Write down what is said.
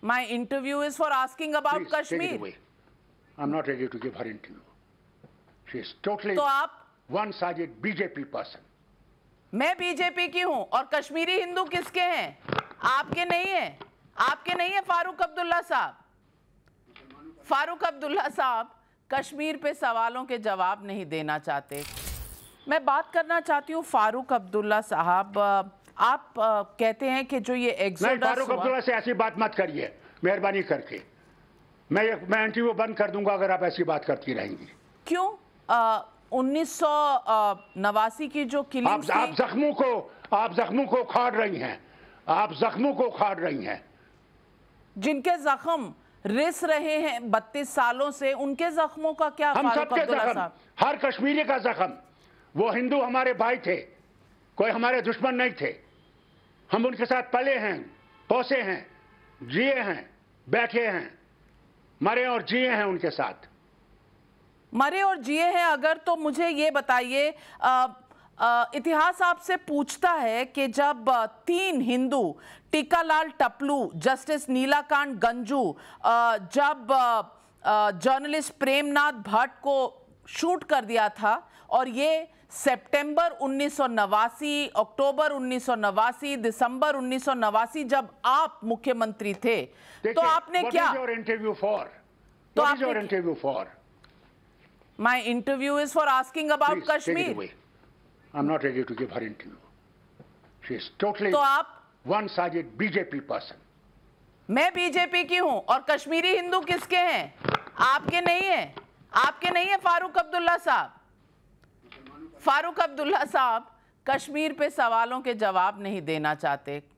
My interview is for asking about Please, Kashmir. Take it away. I'm not ready to give her interview. She is totally so aap one-sided BJP person. मैं BJP की हूँ और कश्मीरी हिंदू किसके हैं आपके नहीं हैं आपके नहीं है फारूक अब्दुल्ला साहब फारूक अब्दुल्ला साहब कश्मीर पे सवालों के जवाब नहीं देना चाहते मैं बात करना चाहती हूँ फारूक अब्दुल्ला साहब आप आ, कहते हैं कि जो ये फारूक अब्दुल्ला से ऐसी बात मत करिए मेहरबानी करके मैं ये मैं इंटरव्यू बंद कर दूंगा अगर आप ऐसी बात करती रहेंगी क्यों उन्नीस नवासी की जो किलिंग आप, आप जख्मों को आप जख्मों को उखाड़ रही हैं आप जख्मों को उखाड़ रही हैं जिनके जख्म रिस रहे हैं बत्तीस सालों से उनके जख्मों का क्या हम सबके जख्म हर कश्मीरी का जख्म वो हिंदू हमारे भाई थे कोई हमारे दुश्मन नहीं थे हम उनके साथ पले हैं पोसे हैं जिए हैं बैठे हैं मरे और जिए हैं उनके साथ मरे और जिए हैं अगर तो मुझे ये बताइए इतिहास आपसे पूछता है कि जब तीन हिंदू टीकालाल टपलू जस्टिस नीलाकांत गंजू जब जर्नलिस्ट प्रेमनाथ भट्ट को शूट कर दिया था और ये सितंबर उन्नीस अक्टूबर उन्नीस दिसंबर उन्नीस जब आप मुख्यमंत्री थे तो आपने क्या इंटरव्यू तो फॉर तो आप interview for my interview is for asking about Kashmir I am not ready to give her interview totally तो आप वन साइड बीजेपी पर्सन मैं बीजेपी की हूं और कश्मीरी हिंदू किसके हैं आपके नहीं है आपके नहीं है फारूक अब्दुल्ला साहब फारूक अब्दुल्ला साहब कश्मीर पे सवालों के जवाब नहीं देना चाहते